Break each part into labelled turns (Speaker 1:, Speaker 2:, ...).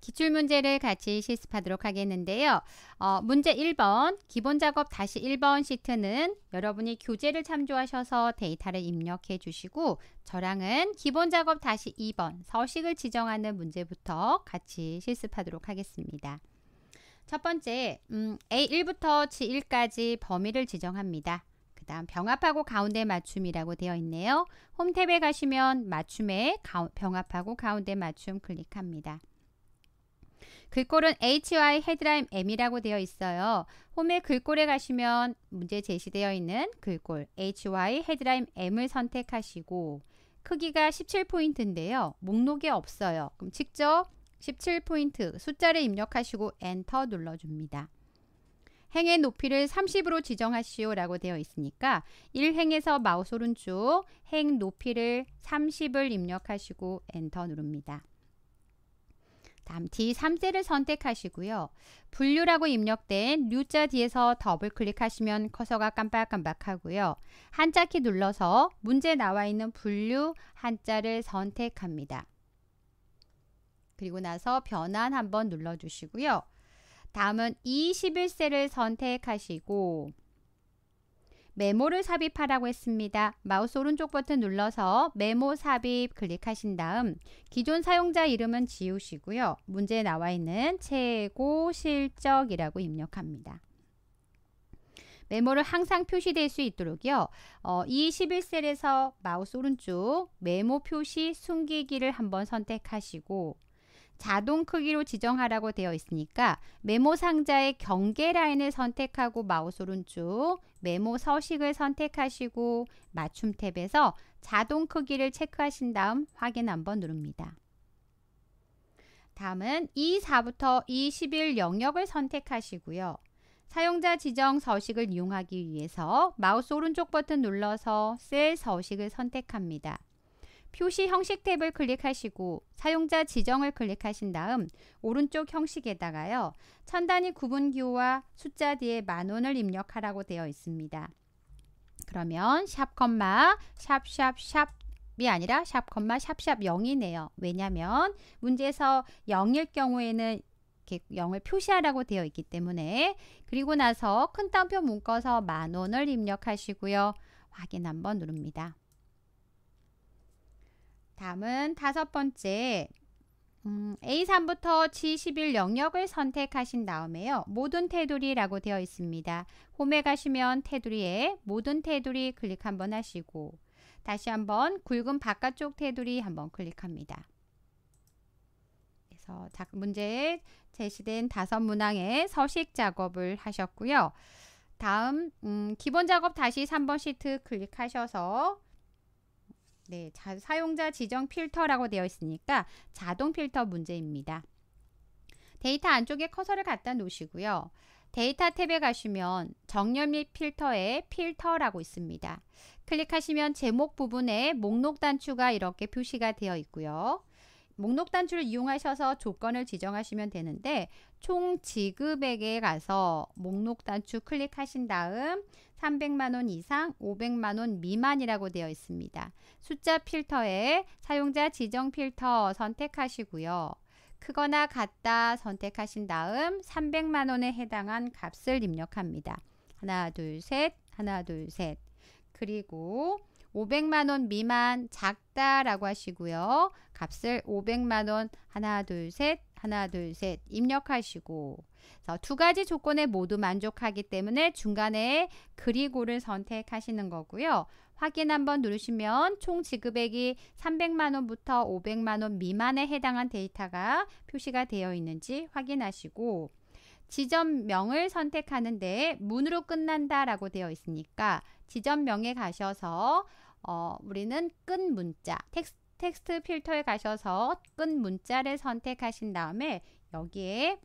Speaker 1: 기출문제를 같이 실습하도록 하겠는데요. 어, 문제 1번 기본작업 다시 1번 시트는 여러분이 교재를 참조하셔서 데이터를 입력해 주시고 저랑은 기본작업 다시 2번 서식을 지정하는 문제부터 같이 실습하도록 하겠습니다. 첫 번째 음, A1부터 G1까지 범위를 지정합니다. 그 다음 병합하고 가운데 맞춤이라고 되어 있네요. 홈탭에 가시면 맞춤에 가, 병합하고 가운데 맞춤 클릭합니다. 글꼴은 HY 헤드라인 M이라고 되어 있어요. 홈의 글꼴에 가시면 문제 제시되어 있는 글꼴 HY 헤드라인 M을 선택하시고 크기가 17포인트인데요. 목록에 없어요. 그럼 직접 17포인트 숫자를 입력하시고 엔터 눌러줍니다. 행의 높이를 30으로 지정하시오 라고 되어 있으니까 1행에서 마우스 오른쪽 행 높이를 30을 입력하시고 엔터 누릅니다. 다음 D3셀을 선택하시고요. 분류라고 입력된 U자 뒤에서 더블 클릭하시면 커서가 깜빡깜빡하고요. 한자키 눌러서 문제 나와 있는 분류 한자를 선택합니다. 그리고 나서 변환 한번 눌러주시고요. 다음은 21셀을 선택하시고 메모를 삽입하라고 했습니다. 마우스 오른쪽 버튼 눌러서 메모 삽입 클릭하신 다음 기존 사용자 이름은 지우시고요. 문제에 나와 있는 최고 실적이라고 입력합니다. 메모를 항상 표시될 수 있도록요. 어, e 1셀에서 마우스 오른쪽 메모 표시 숨기기를 한번 선택하시고 자동 크기로 지정하라고 되어 있으니까 메모 상자의 경계 라인을 선택하고 마우스 오른쪽 메모 서식을 선택하시고 맞춤 탭에서 자동 크기를 체크하신 다음 확인 한번 누릅니다. 다음은 E4부터 E11 영역을 선택하시고요. 사용자 지정 서식을 이용하기 위해서 마우스 오른쪽 버튼 눌러서 셀 서식을 선택합니다. 표시 형식 탭을 클릭하시고 사용자 지정을 클릭하신 다음 오른쪽 형식에다가요. 천 단위 구분기호와 숫자 뒤에 만원을 입력하라고 되어 있습니다. 그러면 샵 컴마 샵샵샵 이 아니라 샵 컴마 샵샵 0이네요. 왜냐면 문제에서 0일 경우에는 0을 표시하라고 되어 있기 때문에 그리고 나서 큰 따옴표 묶어서 만원을 입력하시고요. 확인 한번 누릅니다. 다음은 다섯 번째. 음, A3부터 G11 영역을 선택하신 다음에요. 모든 테두리라고 되어 있습니다. 홈에 가시면 테두리에 모든 테두리 클릭 한번 하시고 다시 한번 굵은 바깥쪽 테두리 한번 클릭합니다. 그래서 문제에 제시된 다섯 문항의 서식 작업을 하셨고요. 다음 음, 기본 작업 다시 3번 시트 클릭하셔서 네, 자, 사용자 지정 필터라고 되어 있으니까 자동 필터 문제입니다. 데이터 안쪽에 커서를 갖다 놓으시고요. 데이터 탭에 가시면 정렬 및 필터에 필터라고 있습니다. 클릭하시면 제목 부분에 목록 단추가 이렇게 표시가 되어 있고요. 목록 단추를 이용하셔서 조건을 지정하시면 되는데 총 지급액에 가서 목록 단추 클릭하신 다음 300만원 이상 500만원 미만이라고 되어 있습니다. 숫자 필터에 사용자 지정 필터 선택하시고요. 크거나 같다 선택하신 다음 300만원에 해당한 값을 입력합니다. 하나 둘셋 하나 둘셋 그리고 500만원 미만 작다 라고 하시고요. 값을 500만원 하나 둘셋 하나 둘 셋 입력하시고 두 가지 조건에 모두 만족하기 때문에 중간에 그리고를 선택하시는 거고요. 확인 한번 누르시면 총 지급액이 300만 원부터 500만 원 미만에 해당한 데이터가 표시가 되어 있는지 확인하시고 지점명을 선택하는데 문으로 끝난다 라고 되어 있으니까 지점명에 가셔서 어, 우리는 끈 문자 텍스, 텍스트 필터에 가셔서 끈 문자를 선택하신 다음에 여기에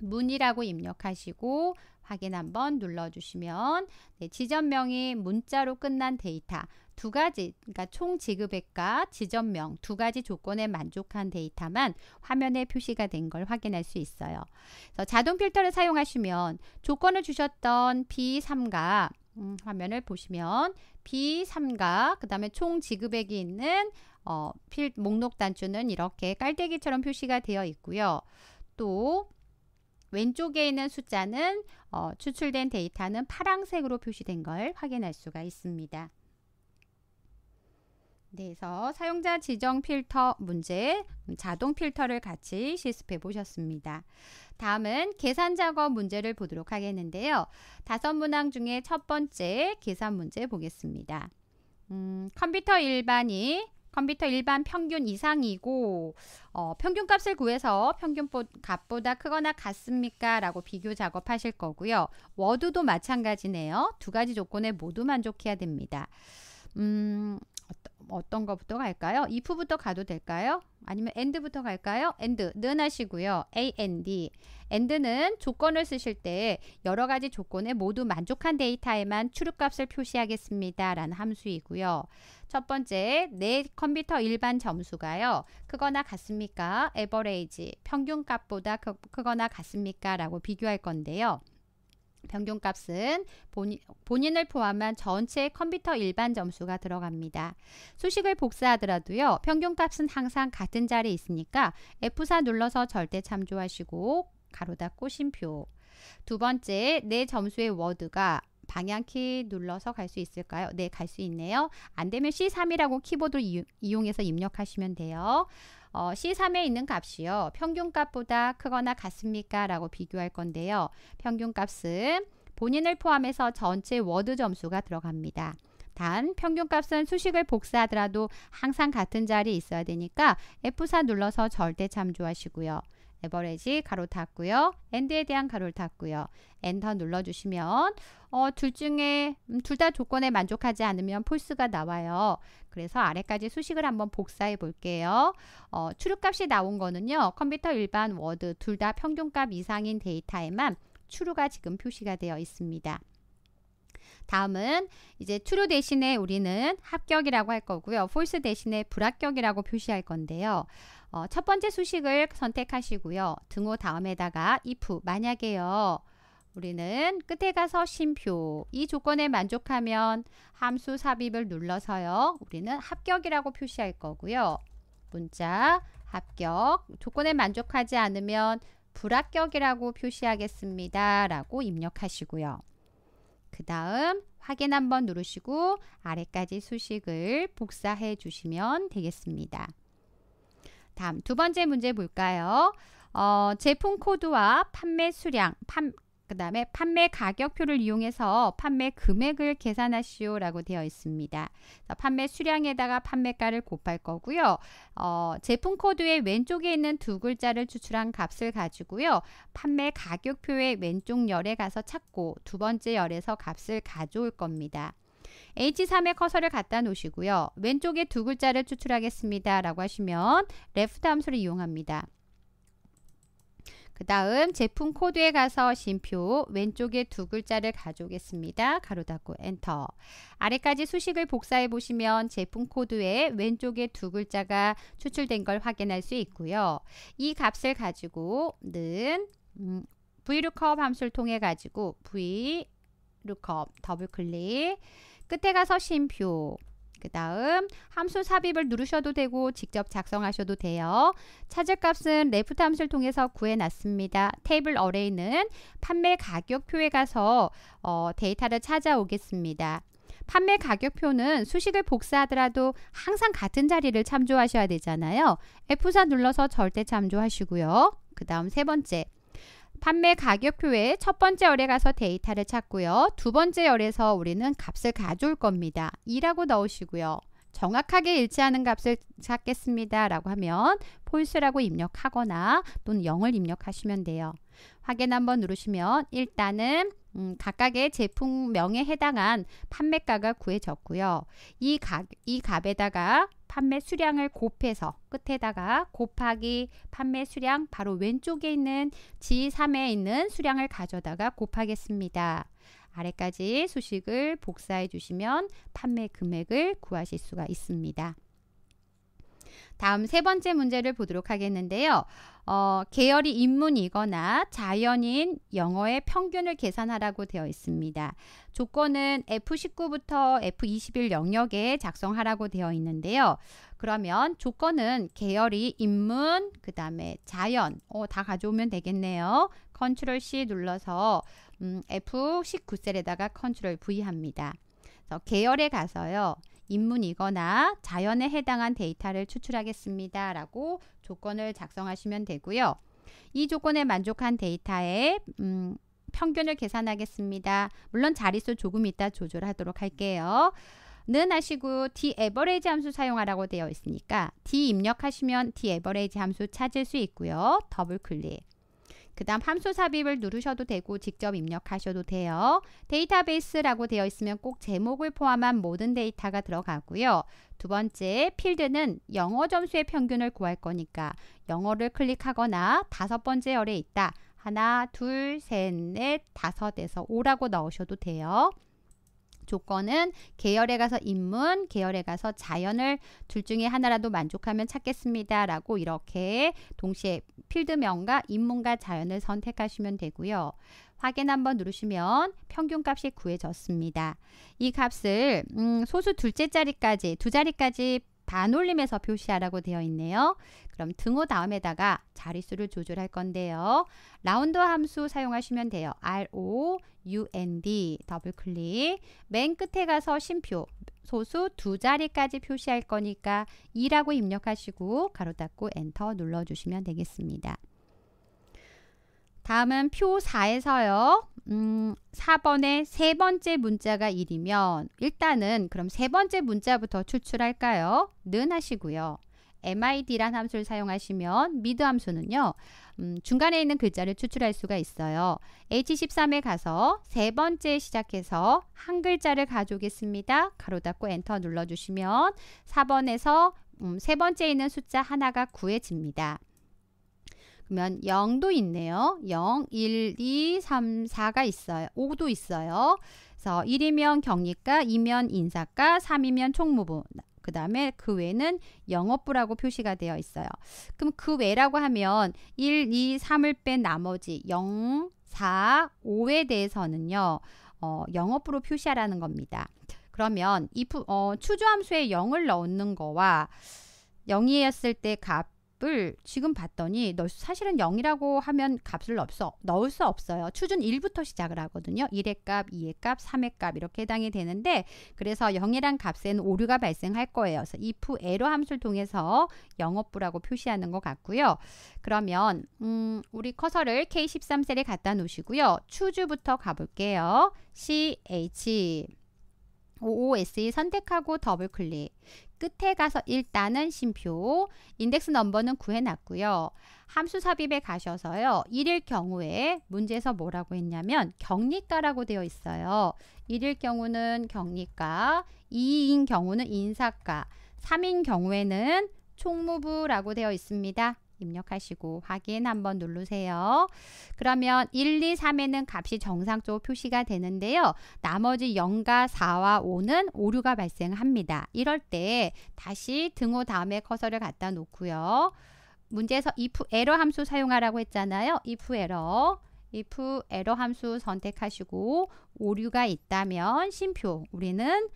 Speaker 1: 문이라고 입력하시고 확인 한번 눌러주시면 네, 지점명이 문자로 끝난 데이터 두 가지 그러니까 총 지급액과 지점명 두 가지 조건에 만족한 데이터만 화면에 표시가 된 걸 확인할 수 있어요. 자동 필터를 사용하시면 조건을 주셨던 B3가 음, 화면을 보시면 B3가 그 다음에 총 지급액이 있는 어, 필, 목록 단추는 이렇게 깔때기처럼 표시가 되어 있고요. 또 왼쪽에 있는 숫자는 어, 추출된 데이터는 파란색으로 표시된 걸 확인할 수가 있습니다. 네, 그래서 사용자 지정 필터 문제, 음, 자동 필터를 같이 실습해 보셨습니다. 다음은 계산 작업 문제를 보도록 하겠는데요. 다섯 문항 중에 첫 번째 계산 문제 보겠습니다. 음, 컴퓨터 일반이 컴퓨터 일반 평균 이상이고 어, 평균 값을 구해서 평균 값보다 크거나 같습니까? 라고 비교 작업하실 거고요. 워드도 마찬가지네요. 두 가지 조건에 모두 만족해야 됩니다. 음, 어떤 것부터 갈까요? if부터 가도 될까요? 아니면 and부터 갈까요? and는 하시고요. and. and는 조건을 쓰실 때 여러 가지 조건에 모두 만족한 데이터에만 출력값을 표시하겠습니다. 라는 함수이고요. 첫 번째, 내 컴퓨터 일반 점수가요. 크거나 같습니까? average, 평균값보다 크, 크거나 같습니까? 라고 비교할 건데요. 변경값은 본인, 본인을 포함한 전체 컴퓨터 일반 점수가 들어갑니다. 수식을 복사하더라도요. 평균값은 항상 같은 자리에 있으니까 F4 눌러서 절대 참조하시고 가로 닫고 쉼표 두 번째 내 점수의 워드가 방향키 눌러서 갈 수 있을까요? 네, 갈 수 있네요. 안 되면 C3이라고 키보드 이용해서 입력하시면 돼요. 어, C3에 있는 값이요. 평균값보다 크거나 같습니까? 라고 비교할 건데요. 평균값은 본인을 포함해서 전체 워드 점수가 들어갑니다. 단 평균값은 수식을 복사하더라도 항상 같은 자리에 있어야 되니까 F4 눌러서 절대 참조하시고요. 에버레지 가로 닫고요. 엔드에 대한 가로를 닫고요. 엔터 눌러주시면 어, 둘 중에 음, 둘다 조건에 만족하지 않으면 폴스가 나와요. 그래서 아래까지 수식을 한번 복사해 볼게요. 어, 추루값이 나온 거는요. 컴퓨터 일반 워드 둘 다 평균값 이상인 데이터에만 추루가 지금 표시가 되어 있습니다. 다음은 이제 추루 대신에 우리는 합격이라고 할 거고요. 폴스 대신에 불합격이라고 표시할 건데요. 어, 첫 번째 수식을 선택하시고요. 등호 다음에다가 if 만약에요. 우리는 끝에 가서 심표 이 조건에 만족하면 함수 삽입을 눌러서요. 우리는 합격이라고 표시할 거고요. 문자 합격 조건에 만족하지 않으면 불합격이라고 표시하겠습니다. 라고 입력하시고요. 그 다음 확인 한번 누르시고 아래까지 수식을 복사해 주시면 되겠습니다. 다음 두 번째 문제 볼까요? 어, 제품 코드와 판매 수량, 판, 그 다음에 판매 가격표를 이용해서 판매 금액을 계산하시오 라고 되어 있습니다. 판매 수량에다가 판매가를 곱할 거고요. 어, 제품 코드의 왼쪽에 있는 두 글자를 추출한 값을 가지고요. 판매 가격표의 왼쪽 열에 가서 찾고 두 번째 열에서 값을 가져올 겁니다. H3의 커서를 갖다 놓으시고요. 왼쪽에 두 글자를 추출하겠습니다. 라고 하시면 left 함수를 이용합니다. 그 다음 제품 코드에 가서 심표 왼쪽에 두 글자를 가져오겠습니다. 가로 닫고 엔터 아래까지 수식을 복사해 보시면 제품 코드에 왼쪽에 두 글자가 추출된 걸 확인할 수 있고요. 이 값을 가지고는 음, vlookup 함수를 통해 가지고 vlookup 더블클릭 끝에 가서 쉼표 그 다음 함수 삽입을 누르셔도 되고 직접 작성하셔도 돼요. 찾을 값은 레프트 함수를 통해서 구해놨습니다. 테이블 어레이는 판매 가격표에 가서 어, 데이터를 찾아오겠습니다. 판매 가격표는 수식을 복사하더라도 항상 같은 자리를 참조하셔야 되잖아요. F4 눌러서 절대 참조하시고요. 그 다음 세 번째 판매 가격표에 첫 번째 열에 가서 데이터를 찾고요. 두 번째 열에서 우리는 값을 가져올 겁니다. 2라고 넣으시고요. 정확하게 일치하는 값을 찾겠습니다. 라고 하면 폴스라고 입력하거나 또는 0을 입력하시면 돼요. 확인 한번 누르시면 일단은 음, 각각의 제품명에 해당한 판매가가 구해졌고요. 이, 가, 이 값에다가 판매 수량을 곱해서 끝에다가 곱하기 판매 수량 바로 왼쪽에 있는 G3에 있는 수량을 가져다가 곱하겠습니다. 아래까지 수식을 복사해 주시면 판매 금액을 구하실 수가 있습니다. 다음 세 번째 문제를 보도록 하겠는데요. 어, 계열이 인문이거나 자연인 영어의 평균을 계산하라고 되어 있습니다. 조건은 F19부터 F21 영역에 작성하라고 되어 있는데요. 그러면 조건은 계열이 인문, 그 다음에 자연, 어, 다 가져오면 되겠네요. 컨트롤 C 눌러서 음, F19셀에다가 컨트롤 V 합니다. 계열에 가서요. 인문이거나 자연에 해당한 데이터를 추출하겠습니다. 라고 조건을 작성하시면 되고요. 이 조건에 만족한 데이터의 음, 평균을 계산하겠습니다. 물론 자릿수 조금 이따 조절하도록 할게요. 는 하시고 D average 함수 사용하라고 되어 있으니까 D 입력하시면 D average 함수 찾을 수 있고요. 더블 클릭. 그 다음 함수 삽입을 누르셔도 되고 직접 입력하셔도 돼요. 데이터베이스라고 되어 있으면 꼭 제목을 포함한 모든 데이터가 들어가고요. 두 번째 필드는 영어 점수의 평균을 구할 거니까 영어를 클릭하거나 다섯 번째 열에 있다. 하나, 둘, 셋, 넷, 다섯에서 오라고 넣으셔도 돼요. 조건은 계열에 가서 인문, 계열에 가서 자연을 둘 중에 하나라도 만족하면 찾겠습니다. 라고 이렇게 동시에 필드명과 인문과 자연을 선택하시면 되고요. 확인 한번 누르시면 평균값이 구해졌습니다. 이 값을 음, 소수 둘째 자리까지 두 자리까지 반올림에서 표시하라고 되어 있네요. 그럼 등호 다음에다가 자릿수를 조절할 건데요. 라운드 함수 사용하시면 돼요. RO, UND, 더블클릭. 맨 끝에 가서 심표, 소수 두 자리까지 표시할 거니까 2라고 입력하시고 가로 닫고 엔터 눌러주시면 되겠습니다. 다음은 표 4에서요. 음, 4번의 세 번째 문자가 1이면 일단은 그럼 세 번째 문자부터 추출할까요? 는 하시고요. MID란 함수를 사용하시면 미드 함수는요. 음, 중간에 있는 글자를 추출할 수가 있어요. H13에 가서 세 번째 시작해서 한 글자를 가져오겠습니다. 가로 닫고 엔터 눌러주시면 4번에서 음, 세 번째 있는 숫자 하나가 구해집니다. 그러면 0도 있네요. 0, 1, 2, 3, 4가 있어요. 5도 있어요. 그래서 1이면 경리가, 2면 인사가, 3이면 총무부. 그 다음에 그 외는 에 영업부라고 표시가 되어 있어요. 그럼 그 외라고 하면 1, 2, 3을 뺀 나머지 0, 4, 5에 대해서는요. 어, 영업부로 표시하라는 겁니다. 그러면 이 어, 추주함수에 0을 넣는 거와 0이었을 때값 값을 지금 봤더니 사실은 0이라고 하면 값을 없어 넣을 수 없어요. 추준 1부터 시작을 하거든요. 1의 값, 2의 값, 3의 값 이렇게 해당이 되는데 그래서 0이란 값에는 오류가 발생할 거예요. 그래서 if 에러 함수를 통해서 영업부라고 표시하는 것 같고요. 그러면 음, 우리 커서를 K13셀에 갖다 놓으시고요. 추주부터 가볼게요. CH OOSE 선택하고 더블 클릭. 끝에 가서 일단은 심표, 인덱스 넘버는 구해놨고요. 함수 삽입에 가셔서요. 1일 경우에 문제에서 뭐라고 했냐면 격리가라고 되어 있어요. 1일 경우는 격리가 2인 경우는 인사가, 3인 경우에는 총무부라고 되어 있습니다. 입력하시고 확인 한번 누르세요. 그러면 1, 2, 3에는 값이 정상적으로 표시가 되는데요. 나머지 0과 4와 5는 오류가 발생합니다. 이럴 때 다시 등호 다음에 커서를 갖다 놓고요. 문제에서 if error 함수 사용하라고 했잖아요. if 에 r if 에러 함수 선택하시고 오류가 있다면 심표 우리는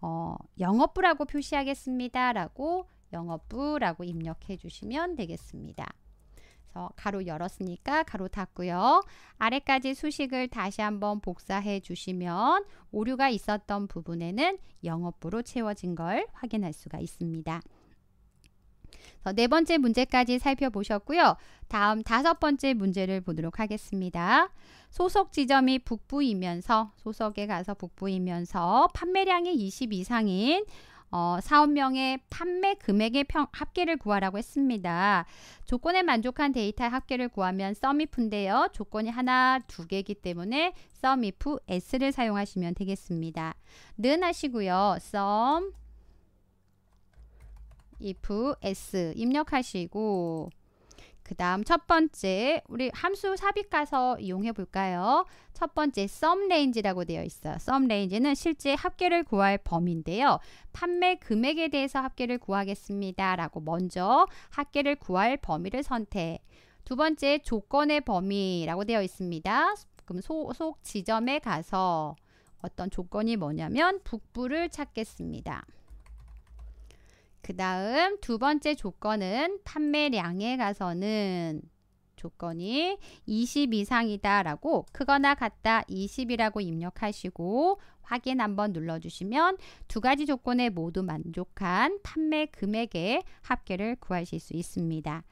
Speaker 1: 어, 영업부라고 표시하겠습니다. 라고 영업부라고 입력해 주시면 되겠습니다. 그래서 가로 열었으니까 가로 닫고요. 아래까지 수식을 다시 한번 복사해 주시면 오류가 있었던 부분에는 영업부로 채워진 걸 확인할 수가 있습니다. 네 번째 문제까지 살펴보셨고요. 다음 다섯 번째 문제를 보도록 하겠습니다. 소속 지점이 북부이면서 소속에 가서 북부이면서 판매량이 20 이상인 어, 사업명의 판매 금액의 평, 합계를 구하라고 했습니다. 조건에 만족한 데이터의 합계를 구하면 썸이프인데요. 조건이 하나, 두 개이기 때문에 썸이프 s를 사용하시면 되겠습니다. 는 하시고요. 썸 if s 입력하시고 그 다음 첫 번째 우리 함수 삽입 가서 이용해 볼까요? 첫 번째 썸 레인지라고 되어 있어요. 썸 레인지는 실제 합계를 구할 범위인데요. 판매 금액에 대해서 합계를 구하겠습니다. 라고 먼저 합계를 구할 범위를 선택 두 번째 조건의 범위라고 되어 있습니다. 그럼 소속 지점에 가서 어떤 조건이 뭐냐면 북부를 찾겠습니다. 그 다음 두 번째 조건은 판매량에 가서는 조건이 20 이상이다 라고 그거나 같다 20이라고 입력하시고 확인 한번 눌러주시면 두 가지 조건에 모두 만족한 판매 금액의 합계를 구하실 수 있습니다.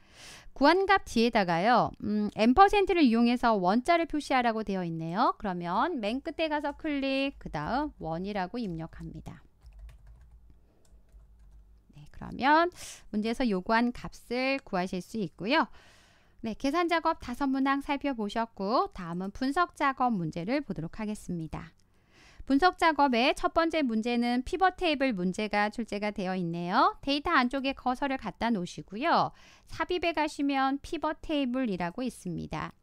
Speaker 1: 구한값 뒤에다가요. 음, 를 이용해서 원자를 표시하라고 되어 있네요. 그러면 맨 끝에 가서 클릭, 그 다음 원이라고 입력합니다. 그러면 문제에서 요구한 값을 구하실 수 있고요. 네, 계산 작업 다섯 문항 살펴보셨고 다음은 분석 작업 문제를 보도록 하겠습니다. 분석 작업의 첫 번째 문제는 피벗 테이블 문제가 출제가 되어 있네요. 데이터 안쪽에 커서를 갖다 놓으시고요. 삽입에 가시면 피벗 테이블이라고 있습니다.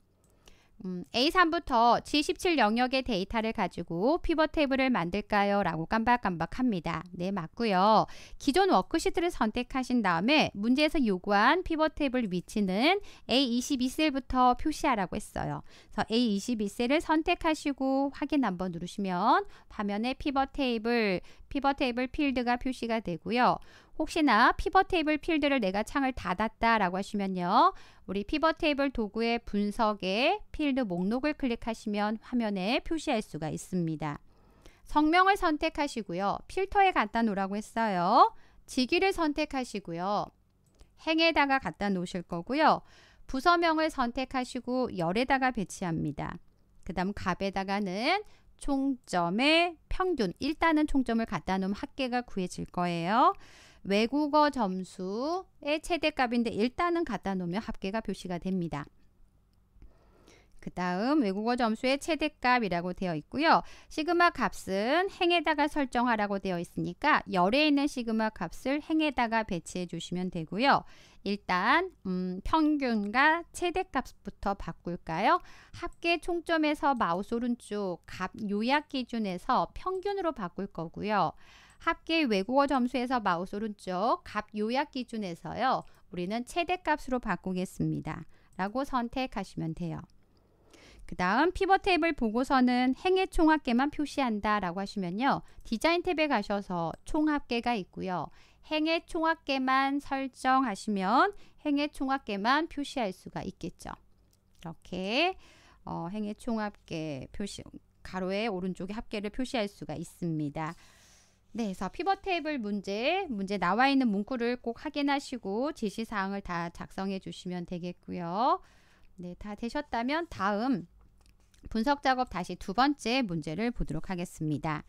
Speaker 1: 음, A3부터 G17 영역의 데이터를 가지고 피벗 테이블을 만들까요? 라고 깜박깜박합니다. 네, 맞고요. 기존 워크시트를 선택하신 다음에 문제에서 요구한 피벗 테이블 위치는 A22셀부터 표시하라고 했어요. 그래서 A22셀을 선택하시고 확인 한번 누르시면 화면에 피벗 테이블, 피벗 테이블 필드가 표시가 되고요. 혹시나 피벗 테이블 필드를 내가 창을 닫았다 라고 하시면요. 우리 피벗 테이블 도구의 분석에 필드 목록을 클릭하시면 화면에 표시할 수가 있습니다. 성명을 선택하시고요. 필터에 갖다 놓으라고 했어요. 직위를 선택하시고요. 행에다가 갖다 놓으실 거고요. 부서명을 선택하시고 열에다가 배치합니다. 그 다음 값에다가는 총점의 평균 일단은 총점을 갖다 놓으면 합계가 구해질 거예요. 외국어 점수의 최대값인데 일단은 갖다 놓으면 합계가 표시가 됩니다. 그 다음 외국어 점수의 최대값이라고 되어 있고요. 시그마 값은 행에다가 설정하라고 되어 있으니까 열에 있는 시그마 값을 행에다가 배치해 주시면 되고요. 일단 음, 평균과 최대값부터 바꿀까요? 합계 총점에서 마우스 오른쪽 값 요약 기준에서 평균으로 바꿀 거고요. 합계 외국어 점수에서 마우스 오른쪽 값 요약 기준에서요. 우리는 최대값으로 바꾸겠습니다. 라고 선택하시면 돼요. 그 다음 피벗 테이 보고서는 행의 총합계만 표시한다 라고 하시면요. 디자인 탭에 가셔서 총합계가 있고요. 행의 총합계만 설정하시면 행의 총합계만 표시할 수가 있겠죠. 이렇게 어, 행의 총합계 표시 가로의 오른쪽에 합계를 표시할 수가 있습니다. 네, 그래서 피벗 테이블 문제, 문제 나와 있는 문구를 꼭 확인하시고 지시사항을 다 작성해 주시면 되겠고요. 네, 다 되셨다면 다음 분석 작업 다시 두 번째 문제를 보도록 하겠습니다.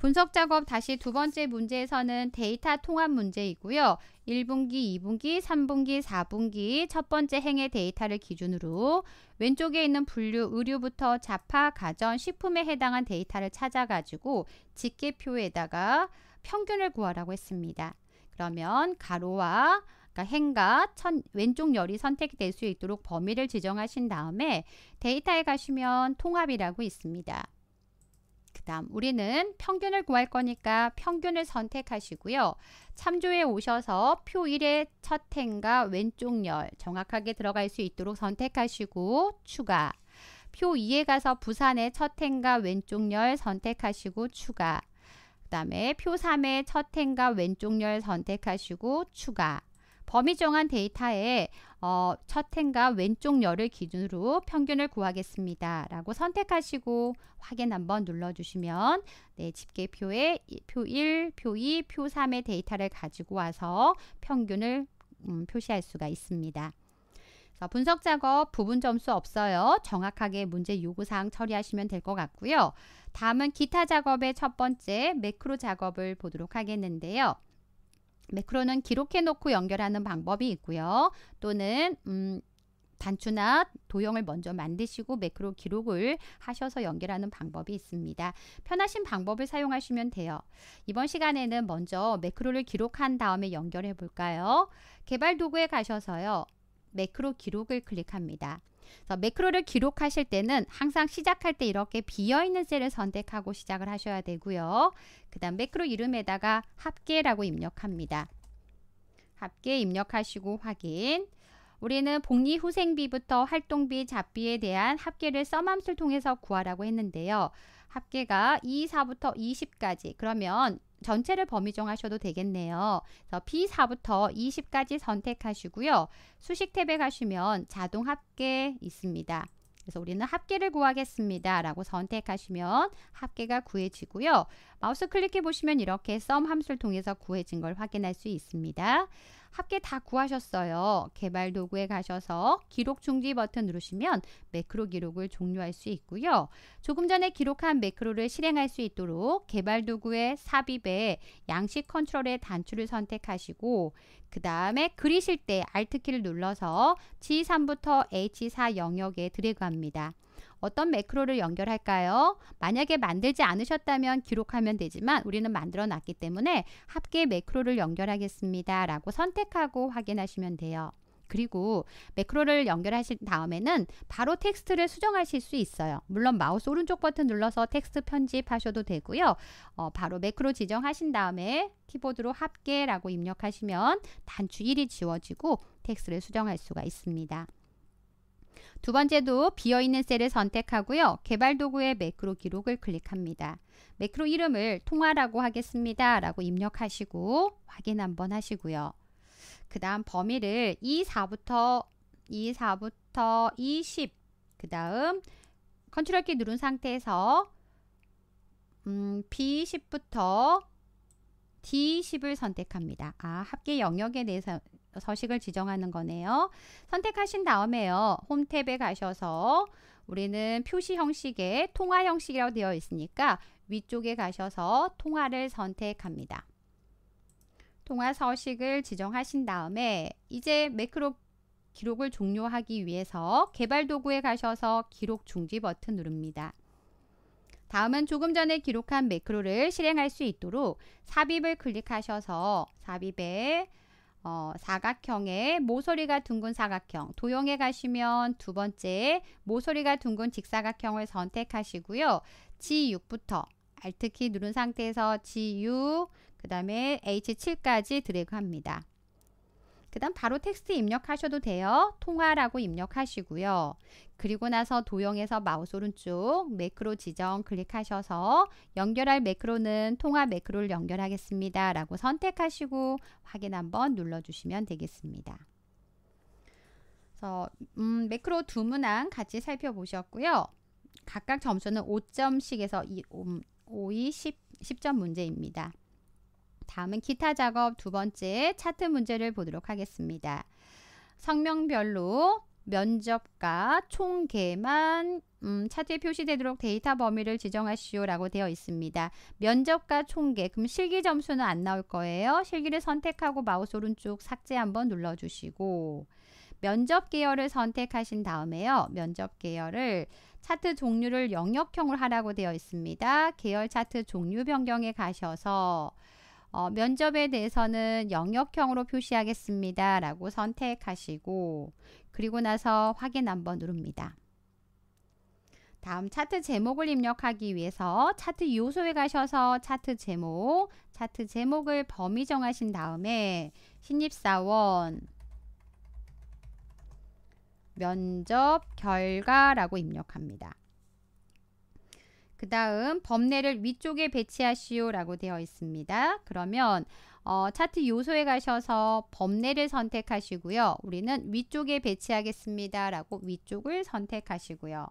Speaker 1: 분석 작업 다시 두 번째 문제에서는 데이터 통합 문제이고요. 1분기, 2분기, 3분기, 4분기 첫 번째 행의 데이터를 기준으로 왼쪽에 있는 분류, 의류부터 자파, 가전, 식품에 해당한 데이터를 찾아가지고 직계표에다가 평균을 구하라고 했습니다. 그러면 가로와 그러니까 행과 천, 왼쪽 열이 선택될 수 있도록 범위를 지정하신 다음에 데이터에 가시면 통합이라고 있습니다. 부담. 우리는 평균을 구할 거니까 평균을 선택하시고요. 참조에 오셔서 표 1의 첫 행과 왼쪽 열 정확하게 들어갈 수 있도록 선택하시고 추가. 표 2에 가서 부산의 첫 행과 왼쪽 열 선택하시고 추가. 그 다음에 표 3의 첫 행과 왼쪽 열 선택하시고 추가. 범위 정한 데이터에 어, 첫 행과 왼쪽 열을 기준으로 평균을 구하겠습니다. 라고 선택하시고 확인 한번 눌러주시면 네, 집계표에 표 1, 표 2, 표 3의 데이터를 가지고 와서 평균을 음, 표시할 수가 있습니다. 분석 작업 부분 점수 없어요. 정확하게 문제 요구사항 처리하시면 될 것 같고요. 다음은 기타 작업의 첫 번째 매크로 작업을 보도록 하겠는데요. 매크로는 기록해놓고 연결하는 방법이 있고요. 또는 음, 단추나 도형을 먼저 만드시고 매크로 기록을 하셔서 연결하는 방법이 있습니다. 편하신 방법을 사용하시면 돼요. 이번 시간에는 먼저 매크로를 기록한 다음에 연결해 볼까요? 개발 도구에 가셔서요. 매크로 기록을 클릭합니다. 매크로를 기록하실 때는 항상 시작할 때 이렇게 비어있는 셀을 선택하고 시작을 하셔야 되고요. 그 다음 매크로 이름에다가 합계라고 입력합니다. 합계 입력하시고 확인. 우리는 복리 후생비부터 활동비 잡비에 대한 합계를 썸함수를 통해서 구하라고 했는데요. 합계가 2, 4부터 20까지 그러면 전체를 범위 정하셔도 되겠네요. 그래서 B4부터 20까지 선택하시고요. 수식 탭에 가시면 자동 합계 있습니다. 그래서 우리는 합계를 구하겠습니다. 라고 선택하시면 합계가 구해지고요. 마우스 클릭해 보시면 이렇게 썸 함수를 통해서 구해진 걸 확인할 수 있습니다. 합계 다 구하셨어요. 개발 도구에 가셔서 기록 중지 버튼 누르시면 매크로 기록을 종료할 수 있고요. 조금 전에 기록한 매크로를 실행할 수 있도록 개발 도구의 삽입에 양식 컨트롤의 단추를 선택하시고 그 다음에 그리실 때 Alt키를 눌러서 G3부터 H4 영역에 드래그합니다. 어떤 매크로를 연결할까요? 만약에 만들지 않으셨다면 기록하면 되지만 우리는 만들어 놨기 때문에 합계 매크로를 연결하겠습니다. 라고 선택하고 확인하시면 돼요. 그리고 매크로를 연결하신 다음에는 바로 텍스트를 수정하실 수 있어요. 물론 마우스 오른쪽 버튼 눌러서 텍스트 편집하셔도 되고요. 어, 바로 매크로 지정하신 다음에 키보드로 합계라고 입력하시면 단추 1이 지워지고 텍스트를 수정할 수가 있습니다. 두 번째도 비어있는 셀을 선택하고요. 개발 도구의 매크로 기록을 클릭합니다. 매크로 이름을 통화라고 하겠습니다. 라고 입력하시고 확인 한번 하시고요. 그 다음 범위를 24부터 24부터 20, 그 다음 컨트롤 키 누른 상태에서 음, B10부터 D10을 선택합니다. 아, 합계 영역에 대해서, 서식을 지정하는 거네요. 선택하신 다음에요. 홈 탭에 가셔서 우리는 표시 형식의 통화 형식이라고 되어 있으니까 위쪽에 가셔서 통화를 선택합니다. 통화 서식을 지정하신 다음에 이제 매크로 기록을 종료하기 위해서 개발 도구에 가셔서 기록 중지 버튼 누릅니다. 다음은 조금 전에 기록한 매크로를 실행할 수 있도록 삽입을 클릭하셔서 삽입에 어, 사각형의 모서리가 둥근 사각형 도형에 가시면 두 번째 모서리가 둥근 직사각형을 선택하시고요. G6부터 Alt키 누른 상태에서 G6 그 다음에 H7까지 드래그합니다. 그 다음 바로 텍스트 입력하셔도 돼요. 통화라고 입력하시고요. 그리고 나서 도형에서 마우스 오른쪽 매크로 지정 클릭하셔서 연결할 매크로는 통화 매크로를 연결하겠습니다. 라고 선택하시고 확인 한번 눌러주시면 되겠습니다. 그래서 음, 매크로 두 문항 같이 살펴보셨고요. 각각 점수는 5점씩에서 5, 5위 10, 10점 문제입니다. 다음은 기타 작업 두 번째 차트 문제를 보도록 하겠습니다. 성명별로 면접과 총계만 음, 차트에 표시되도록 데이터 범위를 지정하시오 라고 되어 있습니다. 면접과 총계, 그럼 실기 점수는 안 나올 거예요. 실기를 선택하고 마우스 오른쪽 삭제 한번 눌러주시고 면접 계열을 선택하신 다음에요. 면접 계열을 차트 종류를 영역형으로 하라고 되어 있습니다. 계열 차트 종류 변경에 가셔서 어, 면접에 대해서는 영역형으로 표시하겠습니다. 라고 선택하시고 그리고 나서 확인 한번 누릅니다. 다음 차트 제목을 입력하기 위해서 차트 요소에 가셔서 차트 제목, 차트 제목을 범위 정하신 다음에 신입사원 면접 결과라고 입력합니다. 그 다음 범례를 위쪽에 배치하시오라고 되어 있습니다. 그러면 어, 차트 요소에 가셔서 범례를 선택하시고요. 우리는 위쪽에 배치하겠습니다. 라고 위쪽을 선택하시고요.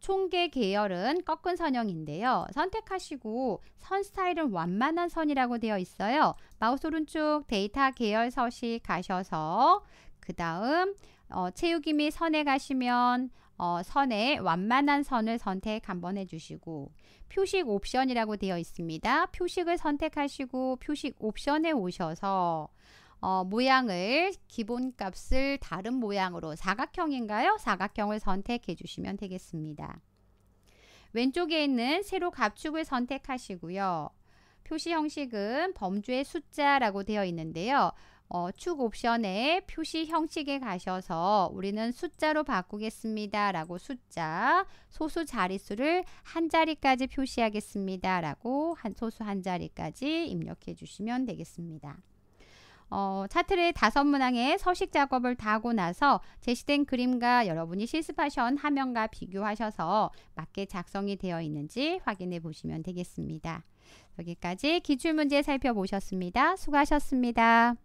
Speaker 1: 총계 계열은 꺾은 선형인데요. 선택하시고 선 스타일은 완만한 선이라고 되어 있어요. 마우스 오른쪽 데이터 계열 서식 가셔서 그 다음 어, 채우기 및 선에 가시면 어, 선에 완만한 선을 선택 한번 해주시고 표식 옵션이라고 되어 있습니다. 표식을 선택하시고 표식 옵션에 오셔서 어, 모양을 기본값을 다른 모양으로 사각형인가요? 사각형을 선택해 주시면 되겠습니다. 왼쪽에 있는 세로 갑축을 선택하시고요. 표시 형식은 범주의 숫자라고 되어 있는데요. 어, 축 옵션에 표시 형식에 가셔서 우리는 숫자로 바꾸겠습니다. 라고 숫자, 소수 자릿수를 한 자리까지 표시하겠습니다. 라고 한 소수 한 자리까지 입력해 주시면 되겠습니다. 어, 차트를 다섯 문항의 서식 작업을 다 하고 나서 제시된 그림과 여러분이 실습하신 화면과 비교하셔서 맞게 작성이 되어 있는지 확인해 보시면 되겠습니다. 여기까지 기출문제 살펴보셨습니다. 수고하셨습니다.